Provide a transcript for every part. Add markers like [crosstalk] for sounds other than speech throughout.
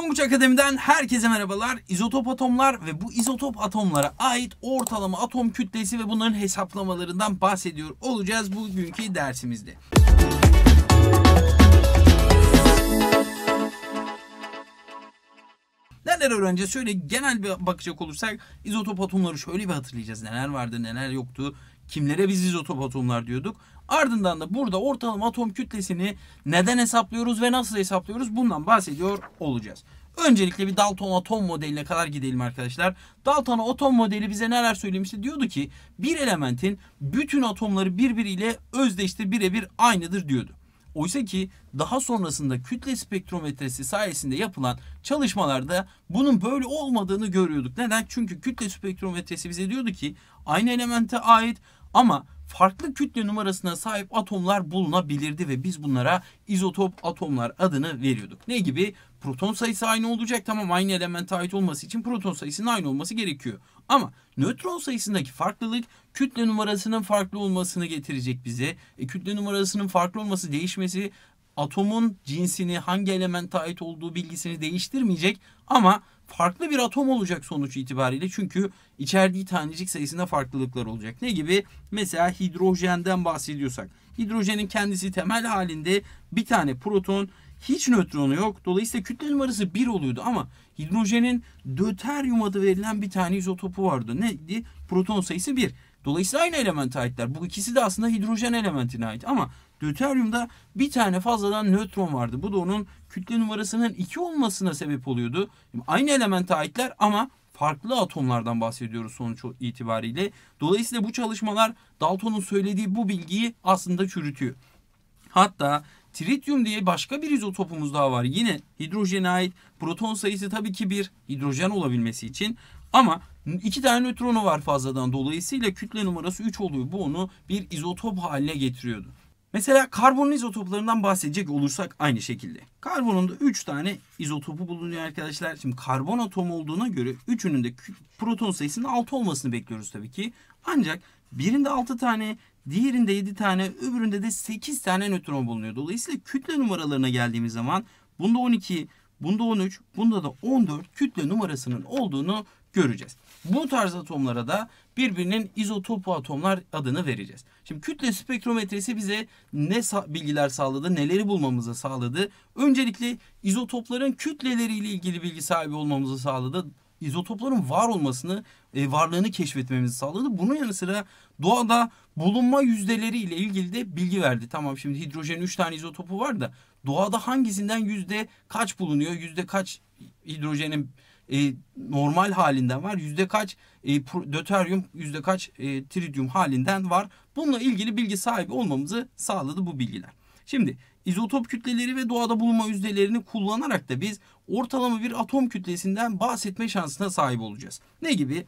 Tonguç Akademi'den herkese merhabalar. İzotop atomlar ve bu izotop atomlara ait ortalama atom kütlesi ve bunların hesaplamalarından bahsediyor olacağız bugünkü dersimizde. Neler öğreneceğiz? Şöyle genel bir bakacak olursak izotop atomları şöyle bir hatırlayacağız. Neler vardı, neler yoktu, kimlere biz izotop atomlar diyorduk. Ardından da burada ortalama atom kütlesini neden hesaplıyoruz ve nasıl hesaplıyoruz bundan bahsediyor olacağız. Öncelikle bir Dalton atom modeline kadar gidelim arkadaşlar. Dalton atom modeli bize neler söylemişti? Diyordu ki bir elementin bütün atomları birbiriyle özdeştir, birebir aynıdır diyordu. Oysa ki daha sonrasında kütle spektrometresi sayesinde yapılan çalışmalarda bunun böyle olmadığını görüyorduk. Neden? Çünkü kütle spektrometresi bize diyordu ki aynı elemente ait ama farklı kütle numarasına sahip atomlar bulunabilirdi ve biz bunlara izotop atomlar adını veriyorduk. Ne gibi? Proton sayısı aynı olacak tamam aynı elemente ait olması için proton sayısının aynı olması gerekiyor. Ama nötron sayısındaki farklılık kütle numarasının farklı olmasını getirecek bize. E, kütle numarasının farklı olması değişmesi atomun cinsini hangi elemente ait olduğu bilgisini değiştirmeyecek ama farklı bir atom olacak sonuç itibariyle. Çünkü içerdiği tanecik sayısında farklılıklar olacak. Ne gibi? Mesela hidrojenden bahsediyorsak. Hidrojenin kendisi temel halinde bir tane proton, hiç nötronu yok. Dolayısıyla kütle numarası 1 oluyordu ama hidrojenin döteryum adı verilen bir tane izotopu vardı. Neydi? Proton sayısı 1. Dolayısıyla aynı element aitler. Bu ikisi de aslında hidrojen elementine ait ama Deuteryum'da bir tane fazladan nötron vardı. Bu da onun kütle numarasının 2 olmasına sebep oluyordu. aynı elemente aitler ama farklı atomlardan bahsediyoruz sonuç itibariyle. Dolayısıyla bu çalışmalar Dalton'un söylediği bu bilgiyi aslında çürütüyor. Hatta Tritium diye başka bir izotopumuz daha var. Yine hidrojene ait proton sayısı tabii ki bir hidrojen olabilmesi için. Ama iki tane nötronu var fazladan. Dolayısıyla kütle numarası 3 oluyor. Bu onu bir izotop haline getiriyordu. Mesela karbon izotoplarından bahsedecek olursak aynı şekilde. Karbonun da 3 tane izotopu bulunuyor arkadaşlar. Şimdi karbon atomu olduğuna göre üçünün de proton sayısının 6 olmasını bekliyoruz tabii ki. Ancak birinde 6 tane, diğerinde 7 tane, öbüründe de 8 tane nötron bulunuyor. Dolayısıyla kütle numaralarına geldiğimiz zaman bunda 12, bunda 13, bunda da 14 kütle numarasının olduğunu göreceğiz. Bu tarz atomlara da birbirinin izotopu atomlar adını vereceğiz. Şimdi kütle spektrometresi bize ne bilgiler sağladı, neleri bulmamızı sağladı? Öncelikle izotopların kütleleriyle ilgili bilgi sahibi olmamızı sağladı. İzotopların var olmasını, e, varlığını keşfetmemizi sağladı. Bunun yanı sıra doğada bulunma yüzdeleri ile ilgili de bilgi verdi. Tamam şimdi hidrojenin 3 tane izotopu var da doğada hangisinden yüzde kaç bulunuyor, yüzde kaç hidrojenin e, normal halinden var. Yüzde kaç e, döteryum, yüzde kaç e, trityum halinden var. Bununla ilgili bilgi sahibi olmamızı sağladı bu bilgiler. Şimdi izotop kütleleri ve doğada bulunma yüzdelerini kullanarak da biz ortalama bir atom kütlesinden bahsetme şansına sahip olacağız. Ne gibi?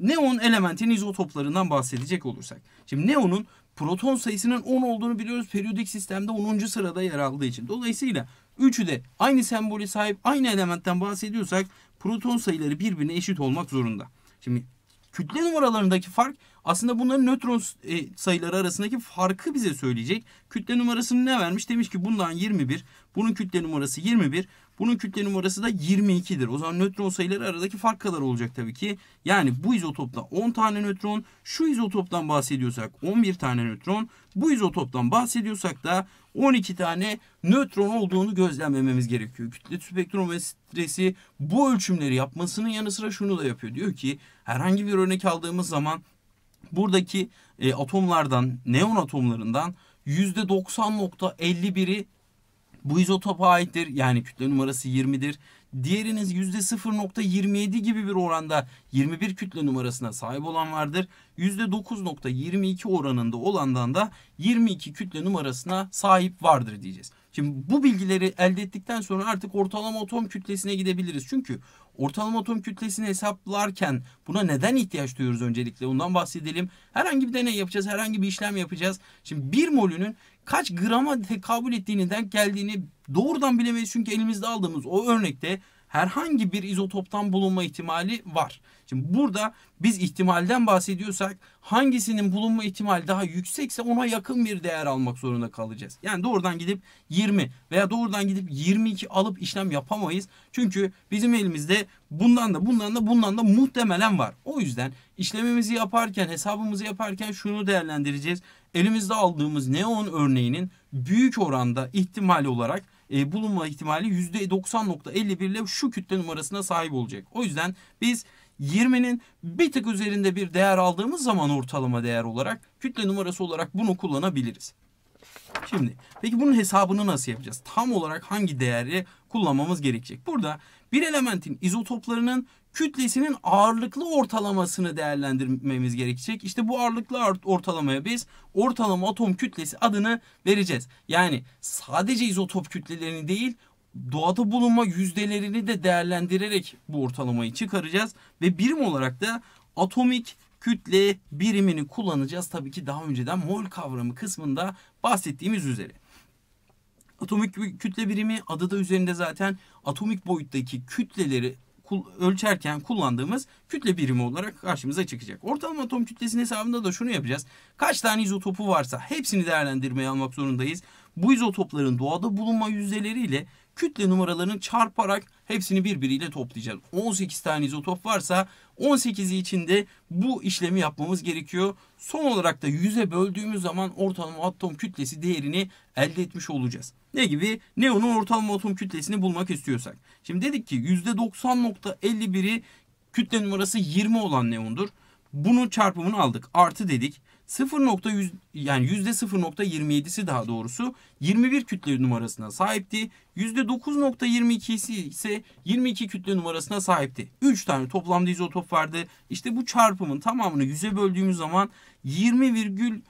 Neon elementin izotoplarından bahsedecek olursak. Şimdi neonun proton sayısının 10 olduğunu biliyoruz. Periyodik sistemde 10. sırada yer aldığı için. Dolayısıyla üçü de aynı sembolü sahip aynı elementten bahsediyorsak proton sayıları birbirine eşit olmak zorunda. Şimdi kütle numaralarındaki fark aslında bunların nötron e, sayıları arasındaki farkı bize söyleyecek. Kütle numarasını ne vermiş? Demiş ki bundan 21, bunun kütle numarası 21. Bunun kütle numarası da 22'dir. O zaman nötron sayıları aradaki fark kadar olacak tabii ki. Yani bu izotopta 10 tane nötron, şu izotoptan bahsediyorsak 11 tane nötron, bu izotoptan bahsediyorsak da 12 tane nötron olduğunu gözlemlememiz gerekiyor. Kütle spektrometresi bu ölçümleri yapmasının yanı sıra şunu da yapıyor. Diyor ki herhangi bir örnek aldığımız zaman buradaki e, atomlardan, neon atomlarından %90.51'i bu izotopa aittir. Yani kütle numarası 20'dir. Diğeriniz %0.27 gibi bir oranda 21 kütle numarasına sahip olan vardır. %9.22 oranında olandan da 22 kütle numarasına sahip vardır diyeceğiz. Şimdi bu bilgileri elde ettikten sonra artık ortalama atom kütlesine gidebiliriz. Çünkü ortalama atom kütlesini hesaplarken buna neden ihtiyaç duyuyoruz öncelikle ondan bahsedelim. Herhangi bir deney yapacağız, herhangi bir işlem yapacağız. Şimdi bir molünün kaç grama tekabül ettiğini, denk geldiğini doğrudan bilemeyiz. Çünkü elimizde aldığımız o örnekte herhangi bir izotoptan bulunma ihtimali var. Şimdi burada biz ihtimalden bahsediyorsak hangisinin bulunma ihtimali daha yüksekse ona yakın bir değer almak zorunda kalacağız. Yani doğrudan gidip 20 veya doğrudan gidip 22 alıp işlem yapamayız. Çünkü bizim elimizde bundan da bundan da bundan da muhtemelen var. O yüzden işlemimizi yaparken hesabımızı yaparken şunu değerlendireceğiz. Elimizde aldığımız neon örneğinin büyük oranda ihtimal olarak e, bulunma ihtimali %90.51 ile şu kütle numarasına sahip olacak. O yüzden biz 20'nin bir tık üzerinde bir değer aldığımız zaman ortalama değer olarak kütle numarası olarak bunu kullanabiliriz. Şimdi peki bunun hesabını nasıl yapacağız? Tam olarak hangi değeri kullanmamız gerekecek? Burada bir elementin izotoplarının kütlesinin ağırlıklı ortalamasını değerlendirmemiz gerekecek. İşte bu ağırlıklı ortalamaya biz ortalama atom kütlesi adını vereceğiz. Yani sadece izotop kütlelerini değil doğada bulunma yüzdelerini de değerlendirerek bu ortalamayı çıkaracağız. Ve birim olarak da atomik kütle birimini kullanacağız. Tabii ki daha önceden mol kavramı kısmında bahsettiğimiz üzere. Atomik kütle birimi adı da üzerinde zaten atomik boyuttaki kütleleri ölçerken kullandığımız kütle birimi olarak karşımıza çıkacak. Ortalama atom kütlesinin hesabında da şunu yapacağız. Kaç tane izotopu varsa hepsini değerlendirmeye almak zorundayız. Bu izotopların doğada bulunma yüzdeleriyle kütle numaralarını çarparak hepsini birbiriyle toplayacağız. 18 tane izotop varsa 18'i içinde bu işlemi yapmamız gerekiyor. Son olarak da 100'e böldüğümüz zaman ortalama atom kütlesi değerini elde etmiş olacağız. Ne gibi? Neon'un ortalama atom kütlesini bulmak istiyorsak. Şimdi dedik ki %90.51'i kütle numarası 20 olan neondur. Bunun çarpımını aldık. Artı dedik. 0.100 yani %0.27'si daha doğrusu 21 kütle numarasına sahipti. %9.22'si ise 22 kütle numarasına sahipti. 3 tane toplamda izotop vardı. İşte bu çarpımın tamamını 100'e böldüğümüz zaman 20,1871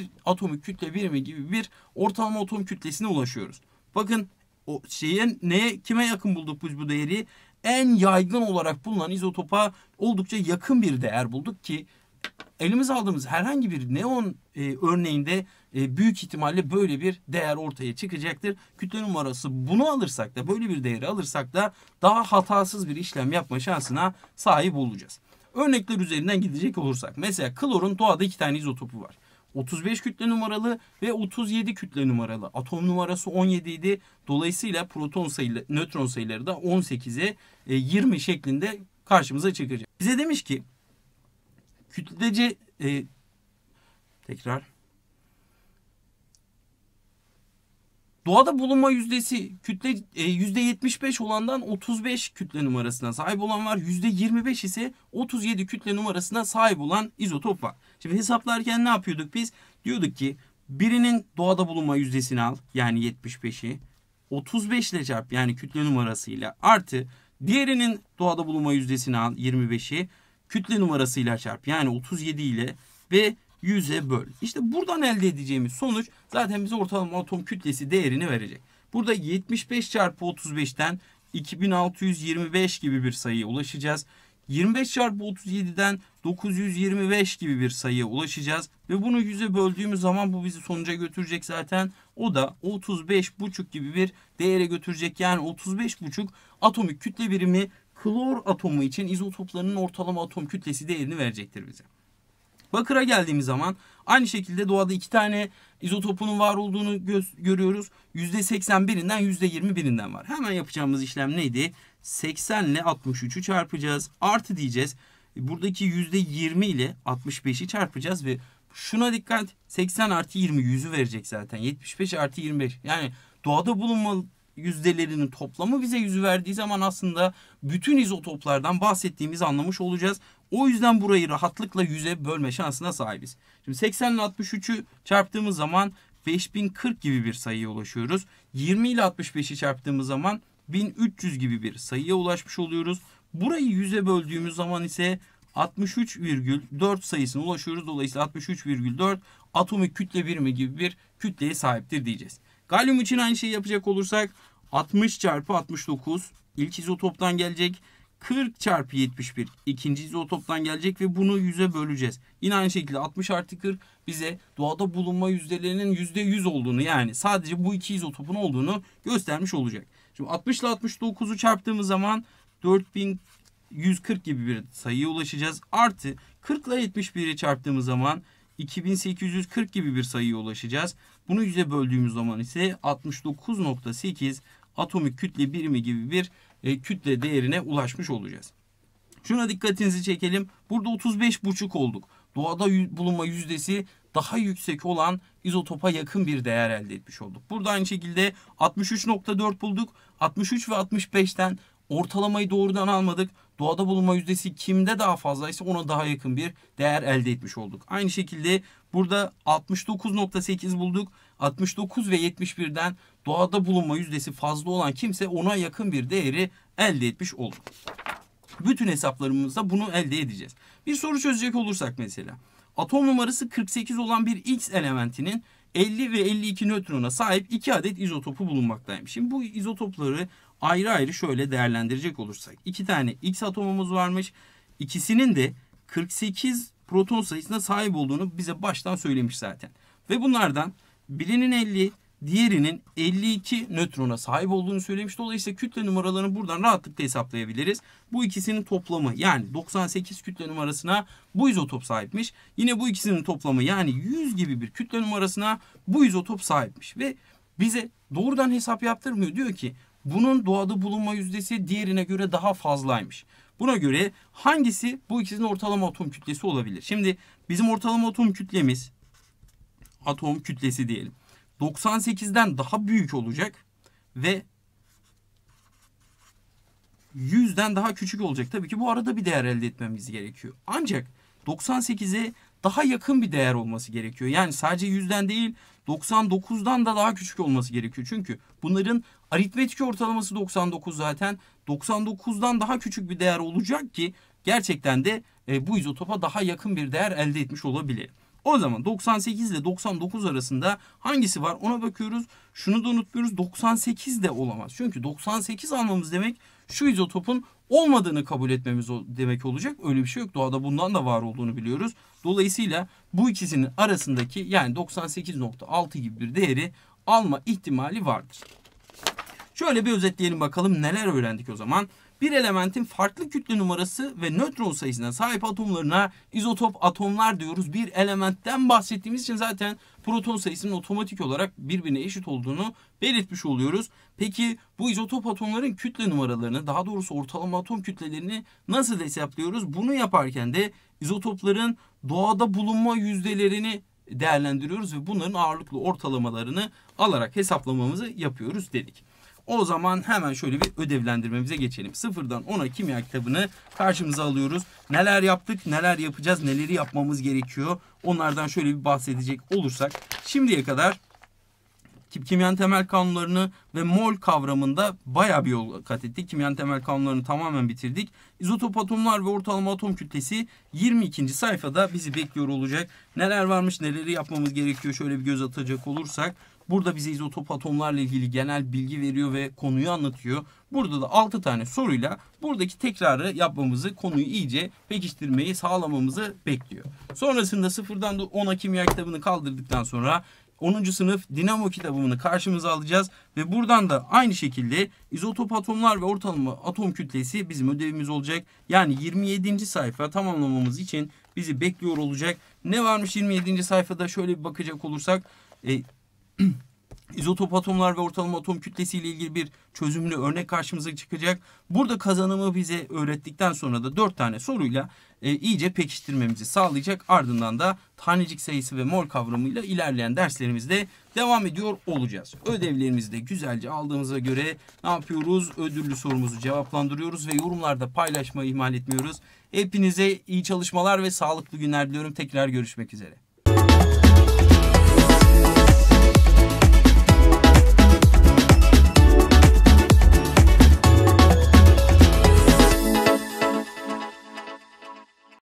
e, atomik kütle birimi gibi bir ortalama atom kütlesine ulaşıyoruz. Bakın o şeye neye kime yakın bulduk biz bu değeri? En yaygın olarak bulunan izotopa oldukça yakın bir değer bulduk ki Elimiz aldığımız herhangi bir neon e, örneğinde e, büyük ihtimalle böyle bir değer ortaya çıkacaktır. Kütle numarası bunu alırsak da böyle bir değeri alırsak da daha hatasız bir işlem yapma şansına sahip olacağız. Örnekler üzerinden gidecek olursak mesela klorun doğada iki tane izotopu var. 35 kütle numaralı ve 37 kütle numaralı. Atom numarası 17 idi. Dolayısıyla proton sayıları, nötron sayıları da 18'e 20 e, şeklinde karşımıza çıkacak. Bize demiş ki kütlece e, tekrar Doğada bulunma yüzdesi kütle e, yüzde %75 olandan 35 kütle numarasına sahip olan var. yüzde %25 ise 37 kütle numarasına sahip olan izotop var. Şimdi hesaplarken ne yapıyorduk biz? Diyorduk ki birinin doğada bulunma yüzdesini al yani 75'i 35 ile çarp yani kütle numarasıyla artı diğerinin doğada bulunma yüzdesini al 25'i kütle numarasıyla çarp. Yani 37 ile ve 100'e böl. İşte buradan elde edeceğimiz sonuç zaten bize ortalama atom kütlesi değerini verecek. Burada 75 çarpı 35'ten 2625 gibi bir sayıya ulaşacağız. 25 çarpı 37'den 925 gibi bir sayıya ulaşacağız. Ve bunu 100'e böldüğümüz zaman bu bizi sonuca götürecek zaten. O da 35,5 gibi bir değere götürecek. Yani 35,5 atomik kütle birimi klor atomu için izotoplarının ortalama atom kütlesi değerini verecektir bize. Bakıra geldiğimiz zaman aynı şekilde doğada iki tane izotopunun var olduğunu görüyoruz. %81'inden %21'inden var. Hemen yapacağımız işlem neydi? 80 ile 63'ü çarpacağız. Artı diyeceğiz. E, buradaki %20 ile 65'i çarpacağız ve şuna dikkat 80 artı 20 100'ü verecek zaten. 75 artı 25 yani doğada bulunma, yüzdelerinin toplamı bize yüzü verdiği zaman aslında bütün izotoplardan bahsettiğimizi anlamış olacağız. O yüzden burayı rahatlıkla yüze bölme şansına sahibiz. Şimdi 80 ile 63'ü çarptığımız zaman 5040 gibi bir sayıya ulaşıyoruz. 20 ile 65'i çarptığımız zaman 1300 gibi bir sayıya ulaşmış oluyoruz. Burayı yüze böldüğümüz zaman ise 63,4 sayısına ulaşıyoruz. Dolayısıyla 63,4 atomik kütle birimi gibi bir kütleye sahiptir diyeceğiz. Galyum için aynı şeyi yapacak olursak 60 çarpı 69 ilk izotoptan gelecek. 40 çarpı 71 ikinci izotoptan gelecek ve bunu 100'e böleceğiz. Yine aynı şekilde 60 artı 40 bize doğada bulunma yüzdelerinin %100 olduğunu yani sadece bu iki izotopun olduğunu göstermiş olacak. Şimdi 60 ile 69'u çarptığımız zaman 4140 gibi bir sayıya ulaşacağız. Artı 40 ile 71'i çarptığımız zaman 2840 gibi bir sayıya ulaşacağız. Bunu yüze böldüğümüz zaman ise 69.8 atomik kütle birimi gibi bir e, kütle değerine ulaşmış olacağız. Şuna dikkatinizi çekelim. Burada 35,5 olduk. Doğada bulunma yüzdesi daha yüksek olan izotopa yakın bir değer elde etmiş olduk. Burada aynı şekilde 63.4 bulduk. 63 ve 65'ten ortalamayı doğrudan almadık doğada bulunma yüzdesi kimde daha fazlaysa ona daha yakın bir değer elde etmiş olduk. Aynı şekilde burada 69.8 bulduk. 69 ve 71'den doğada bulunma yüzdesi fazla olan kimse ona yakın bir değeri elde etmiş olduk. Bütün hesaplarımızda bunu elde edeceğiz. Bir soru çözecek olursak mesela atom numarası 48 olan bir X elementinin 50 ve 52 nötrona sahip 2 adet izotopu bulunmaktaymış. Şimdi bu izotopları ayrı ayrı şöyle değerlendirecek olursak. iki tane X atomumuz varmış. İkisinin de 48 proton sayısına sahip olduğunu bize baştan söylemiş zaten. Ve bunlardan birinin 50, diğerinin 52 nötrona sahip olduğunu söylemiş. Dolayısıyla kütle numaralarını buradan rahatlıkla hesaplayabiliriz. Bu ikisinin toplamı yani 98 kütle numarasına bu izotop sahipmiş. Yine bu ikisinin toplamı yani 100 gibi bir kütle numarasına bu izotop sahipmiş. Ve bize doğrudan hesap yaptırmıyor. Diyor ki bunun doğada bulunma yüzdesi diğerine göre daha fazlaymış. Buna göre hangisi bu ikisinin ortalama atom kütlesi olabilir? Şimdi bizim ortalama atom kütlemiz atom kütlesi diyelim. 98'den daha büyük olacak ve 100'den daha küçük olacak. Tabii ki bu arada bir değer elde etmemiz gerekiyor. Ancak 98'e daha yakın bir değer olması gerekiyor. Yani sadece yüzden değil 99'dan da daha küçük olması gerekiyor. Çünkü bunların aritmetik ortalaması 99 zaten. 99'dan daha küçük bir değer olacak ki gerçekten de e, bu izotopa daha yakın bir değer elde etmiş olabilir. O zaman 98 ile 99 arasında hangisi var ona bakıyoruz. Şunu da unutmuyoruz 98 de olamaz. Çünkü 98 almamız demek şu izotopun olmadığını kabul etmemiz demek olacak. Öyle bir şey yok. Doğada bundan da var olduğunu biliyoruz. Dolayısıyla bu ikisinin arasındaki yani 98.6 gibi bir değeri alma ihtimali vardır. Şöyle bir özetleyelim bakalım neler öğrendik o zaman. Bir elementin farklı kütle numarası ve nötron sayısına sahip atomlarına izotop atomlar diyoruz. Bir elementten bahsettiğimiz için zaten proton sayısının otomatik olarak birbirine eşit olduğunu belirtmiş oluyoruz. Peki bu izotop atomların kütle numaralarını daha doğrusu ortalama atom kütlelerini nasıl hesaplıyoruz? Bunu yaparken de izotopların doğada bulunma yüzdelerini değerlendiriyoruz ve bunların ağırlıklı ortalamalarını alarak hesaplamamızı yapıyoruz dedik. O zaman hemen şöyle bir ödevlendirmemize geçelim. Sıfırdan 10'a kimya kitabını karşımıza alıyoruz. Neler yaptık, neler yapacağız, neleri yapmamız gerekiyor. Onlardan şöyle bir bahsedecek olursak. Şimdiye kadar kimyanın temel kanunlarını ve mol kavramında baya bir yol kat ettik. Kimyanın temel kanunlarını tamamen bitirdik. İzotop atomlar ve ortalama atom kütlesi 22. sayfada bizi bekliyor olacak. Neler varmış neleri yapmamız gerekiyor şöyle bir göz atacak olursak. Burada bize izotop atomlarla ilgili genel bilgi veriyor ve konuyu anlatıyor. Burada da 6 tane soruyla buradaki tekrarı yapmamızı, konuyu iyice pekiştirmeyi sağlamamızı bekliyor. Sonrasında sıfırdan da 10'a kimya kitabını kaldırdıktan sonra 10. sınıf dinamo kitabımını karşımıza alacağız ve buradan da aynı şekilde izotop atomlar ve ortalama atom kütlesi bizim ödevimiz olacak. Yani 27. sayfa tamamlamamız için bizi bekliyor olacak. Ne varmış 27. sayfada şöyle bir bakacak olursak e, [clears throat] izotop atomlar ve ortalama atom kütlesi ile ilgili bir çözümlü örnek karşımıza çıkacak. Burada kazanımı bize öğrettikten sonra da 4 tane soruyla e, iyice pekiştirmemizi sağlayacak. Ardından da tanecik sayısı ve mol kavramıyla ilerleyen derslerimizde devam ediyor olacağız. Ödevlerimizi de güzelce aldığımıza göre ne yapıyoruz? Ödüllü sorumuzu cevaplandırıyoruz ve yorumlarda paylaşmayı ihmal etmiyoruz. Hepinize iyi çalışmalar ve sağlıklı günler diliyorum. Tekrar görüşmek üzere.